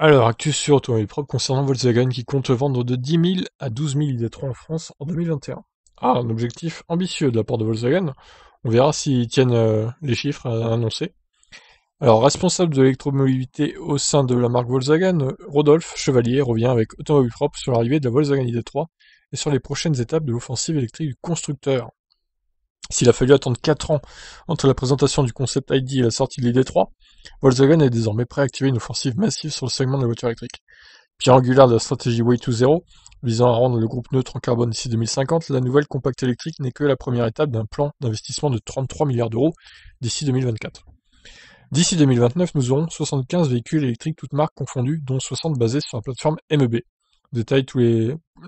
Alors, actus sur automobile Prop concernant Volkswagen qui compte vendre de 10 000 à 12 000 ID3 en France en 2021. Ah, un objectif ambitieux de la part de Volkswagen. On verra s'ils tiennent euh, les chiffres annoncés. Alors, responsable de l'électromobilité au sein de la marque Volkswagen, Rodolphe Chevalier revient avec Automobile Prop sur l'arrivée de la Volkswagen ID3 et sur les prochaines étapes de l'offensive électrique du constructeur. S'il a fallu attendre 4 ans entre la présentation du concept ID et la sortie de l'ID3, Volkswagen est désormais prêt à activer une offensive massive sur le segment de la voiture électrique. Pierre angulaire de la stratégie Way to Zero, visant à rendre le groupe neutre en carbone d'ici 2050, la nouvelle compacte électrique n'est que la première étape d'un plan d'investissement de 33 milliards d'euros d'ici 2024. D'ici 2029, nous aurons 75 véhicules électriques toutes marques confondues, dont 60 basés sur la plateforme MEB. Détail,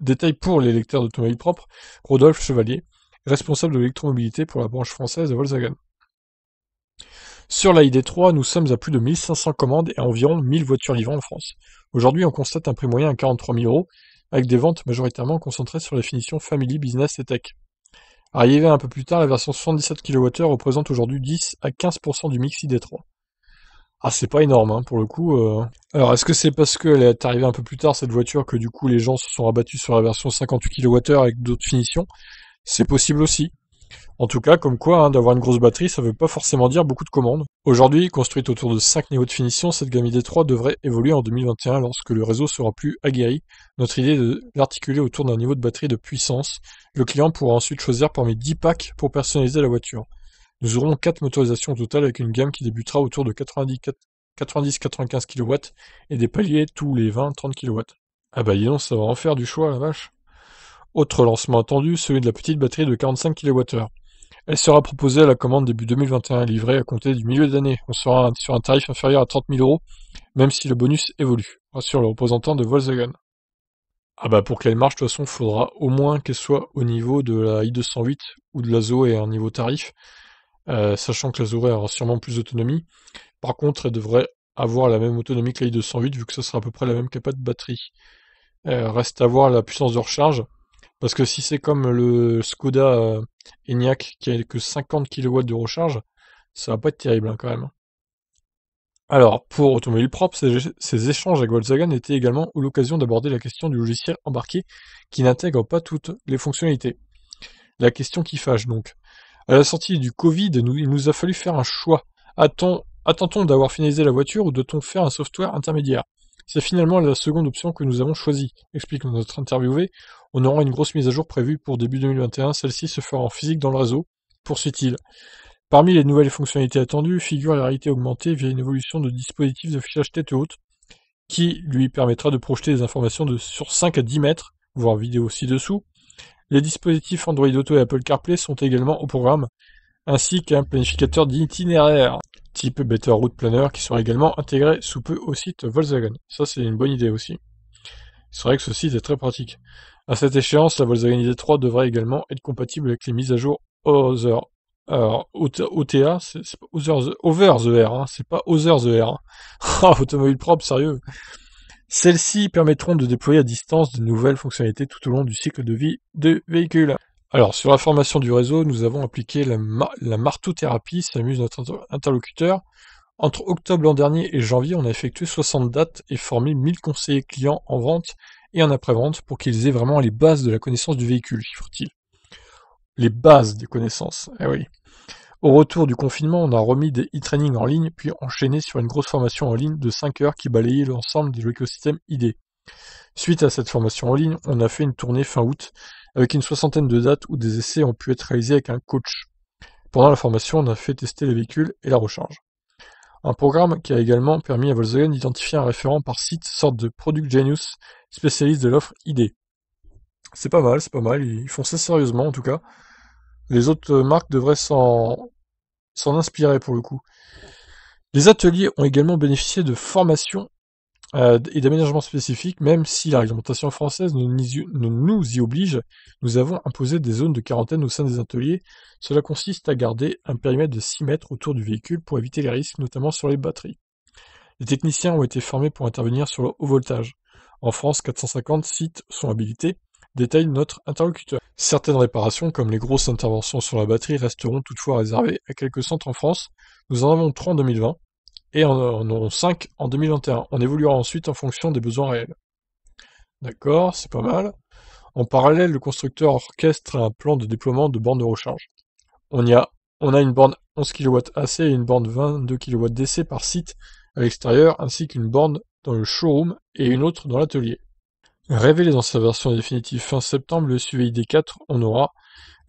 Détail pour les lecteurs d'automobiles propres, Rodolphe Chevalier, responsable de l'électromobilité pour la branche française de Volkswagen. Sur la ID3, nous sommes à plus de 1500 commandes et à environ 1000 voitures livrées en France. Aujourd'hui, on constate un prix moyen à 43 000 euros, avec des ventes majoritairement concentrées sur les finitions Family, Business et Tech. Arrivé un peu plus tard, la version 77 kWh représente aujourd'hui 10 à 15% du mix ID3. Ah, c'est pas énorme, hein, pour le coup. Euh. Alors, est-ce que c'est parce qu'elle est arrivée un peu plus tard, cette voiture, que du coup les gens se sont rabattus sur la version 58 kWh avec d'autres finitions c'est possible aussi. En tout cas, comme quoi, hein, d'avoir une grosse batterie, ça veut pas forcément dire beaucoup de commandes. Aujourd'hui, construite autour de 5 niveaux de finition, cette gamme ID3 devrait évoluer en 2021 lorsque le réseau sera plus aguerri. Notre idée est de l'articuler autour d'un niveau de batterie de puissance. Le client pourra ensuite choisir parmi 10 packs pour personnaliser la voiture. Nous aurons 4 motorisations totales avec une gamme qui débutera autour de 90-95 kW et des paliers tous les 20-30 kW. Ah bah dis donc, ça va en faire du choix la vache autre lancement attendu, celui de la petite batterie de 45 kWh. Elle sera proposée à la commande début 2021 livrée à compter du milieu d'année. On sera sur un tarif inférieur à 30 000 euros, même si le bonus évolue, rassure le représentant de Volkswagen. Ah bah pour qu'elle marche, de toute façon, il faudra au moins qu'elle soit au niveau de la i208 ou de la Zoé à un niveau tarif, euh, sachant que la Zoé aura sûrement plus d'autonomie. Par contre, elle devrait avoir la même autonomie que la i208 vu que ce sera à peu près la même capacité de batterie. Euh, reste à voir la puissance de recharge, parce que si c'est comme le Skoda euh, Enyaq qui a que 50 kW de recharge, ça va pas être terrible hein, quand même. Alors, pour Automobile Propre, ces, échanges avec Volkswagen étaient également l'occasion d'aborder la question du logiciel embarqué qui n'intègre pas toutes les fonctionnalités. La question qui fâche donc. À la sortie du Covid, il nous a fallu faire un choix. Attend-on d'avoir finalisé la voiture ou doit-on faire un software intermédiaire C'est finalement la seconde option que nous avons choisie, explique notre interviewé on aura une grosse mise à jour prévue pour début 2021, celle-ci se fera en physique dans le réseau, poursuit-il. Parmi les nouvelles fonctionnalités attendues figure la réalité augmentée via une évolution de de fichage tête haute qui lui permettra de projeter des informations de, sur 5 à 10 mètres, voire vidéo ci-dessous. Les dispositifs Android Auto et Apple CarPlay sont également au programme, ainsi qu'un planificateur d'itinéraire type Better Route Planner qui sera également intégré sous peu au site Volkswagen. Ça c'est une bonne idée aussi. C'est vrai que ce site est très pratique. À cette échéance, la Volkswagen ID3 devrait également être compatible avec les mises à jour Other alors, OTA, c'est pas Over the c'est pas Other the automobile propre, sérieux. Celles-ci permettront de déployer à distance de nouvelles fonctionnalités tout au long du cycle de vie du véhicule. Alors, sur la formation du réseau, nous avons appliqué la, marteau thérapie. s'amuse notre interlocuteur. Entre octobre l'an dernier et janvier, on a effectué 60 dates et formé 1000 conseillers clients en vente et en après-vente pour qu'ils aient vraiment les bases de la connaissance du véhicule, chiffre-t-il. Les bases des connaissances, eh oui. Au retour du confinement, on a remis des e-trainings en ligne, puis enchaîné sur une grosse formation en ligne de 5 heures qui balayait l'ensemble des l'écosystème ID. Suite à cette formation en ligne, on a fait une tournée fin août avec une soixantaine de dates où des essais ont pu être réalisés avec un coach. Pendant la formation, on a fait tester les véhicules et la recharge. Un programme qui a également permis à Volkswagen d'identifier un référent par site, sorte de product genius, spécialiste de l'offre ID. C'est pas mal, c'est pas mal, ils font ça sérieusement en tout cas. Les autres marques devraient s'en inspirer pour le coup. Les ateliers ont également bénéficié de formations euh, et d'aménagements spécifiques, même si la réglementation française ne, nous y oblige, nous avons imposé des zones de quarantaine au sein des ateliers. Cela consiste à garder un périmètre de 6 mètres autour du véhicule pour éviter les risques, notamment sur les batteries. Les techniciens ont été formés pour intervenir sur le haut voltage. En France, 450 sites sont habilités, détaille notre interlocuteur. Certaines réparations, comme les grosses interventions sur la batterie, resteront toutefois réservées à quelques centres en France. Nous en avons trois en 2020, et en, auront 5 en 2021. On évoluera ensuite en fonction des besoins réels. D'accord, c'est pas mal. En parallèle, le constructeur orchestre un plan de déploiement de bornes de recharge. On, a, une borne 11 kW AC et une borne 22 kW DC par site à l'extérieur, ainsi qu'une borne dans le showroom et une autre dans l'atelier. Révélé dans sa version définitive fin septembre, le suivi ID4, on aura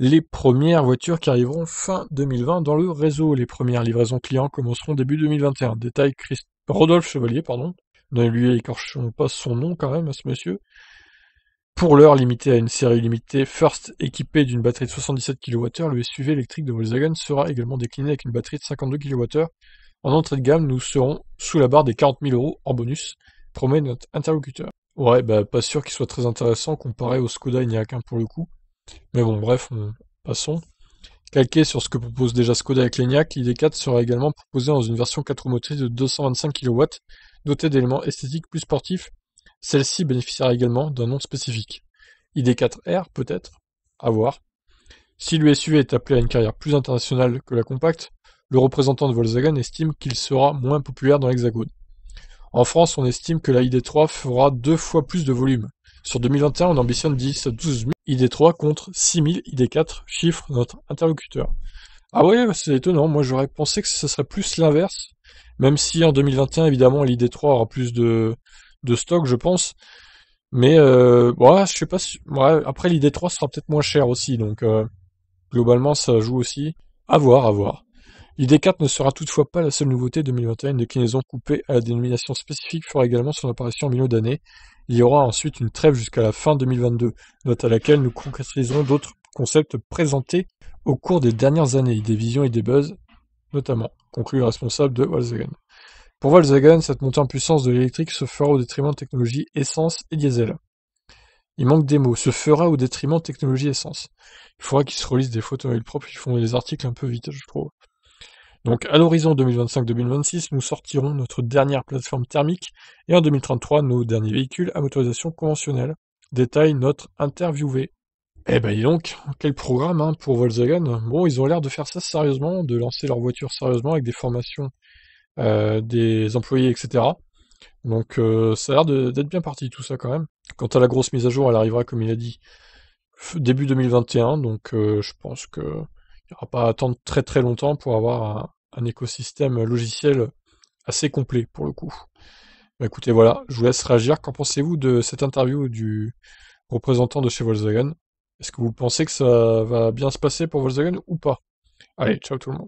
les premières voitures qui arriveront fin 2020 dans le réseau. Les premières livraisons clients commenceront début 2021. Détail Christ... Rodolphe Chevalier, pardon. Ne lui écorchons pas son nom quand même à ce monsieur. Pour l'heure, limité à une série limitée, First équipée d'une batterie de 77 kWh, le SUV électrique de Volkswagen sera également décliné avec une batterie de 52 kWh. En entrée de gamme, nous serons sous la barre des 40 000 euros en bonus, promet notre interlocuteur. Ouais, bah pas sûr qu'il soit très intéressant comparé au Skoda a qu'un hein, pour le coup. Mais bon, bref, passons. Calqué sur ce que propose déjà Skoda avec l'ENIAC, l'ID4 sera également proposé dans une version 4 motrices de 225 kW, dotée d'éléments esthétiques plus sportifs. Celle-ci bénéficiera également d'un nom spécifique. ID4R peut-être À voir. Si l'USUV est appelé à une carrière plus internationale que la compacte, le représentant de Volkswagen estime qu'il sera moins populaire dans l'Hexagone. En France, on estime que la 3 fera deux fois plus de volume. Sur 2021, on ambitionne 10 à 12 000 ID3 contre 6000 ID4, chiffre notre interlocuteur. Ah ouais, c'est étonnant. Moi, j'aurais pensé que ce serait plus l'inverse. Même si en 2021, évidemment, l'ID3 aura plus de, stock, je pense. Mais euh, je sais pas. après, l'ID3 sera peut-être moins cher aussi. Donc, euh, globalement, ça joue aussi. À voir, à voir. L'ID4 ne sera toutefois pas la seule nouveauté 2021, une déclinaison coupée à la dénomination spécifique fera également son apparition au milieu d'année. Il y aura ensuite une trêve jusqu'à la fin 2022, date à laquelle nous concrétiserons d'autres concepts présentés au cours des dernières années, des visions et des buzz notamment, conclut le responsable de Volkswagen. Pour Volkswagen, cette montée en puissance de l'électrique se fera au détriment de technologies essence et diesel. Il manque des mots, se fera au détriment de technologies essence. Il faudra qu'ils se relisent des photos propres, ils font des articles un peu vite, je trouve. Donc à l'horizon 2025-2026, nous sortirons notre dernière plateforme thermique et en 2033 nos derniers véhicules à motorisation conventionnelle. Détail, notre interviewé. Eh ben dis donc, quel programme hein, pour Volkswagen. Bon, ils ont l'air de faire ça sérieusement, de lancer leur voiture sérieusement avec des formations euh, des employés, etc. Donc euh, ça a l'air d'être bien parti tout ça quand même. Quant à la grosse mise à jour, elle arrivera comme il a dit début 2021, donc euh, je pense que il n'y aura pas à attendre très très longtemps pour avoir un, écosystème logiciel assez complet pour le coup. Bah, écoutez, voilà, je vous laisse réagir. Qu'en pensez-vous de cette interview du représentant de chez Volkswagen Est-ce que vous pensez que ça va bien se passer pour Volkswagen ou pas Allez, ciao tout le monde.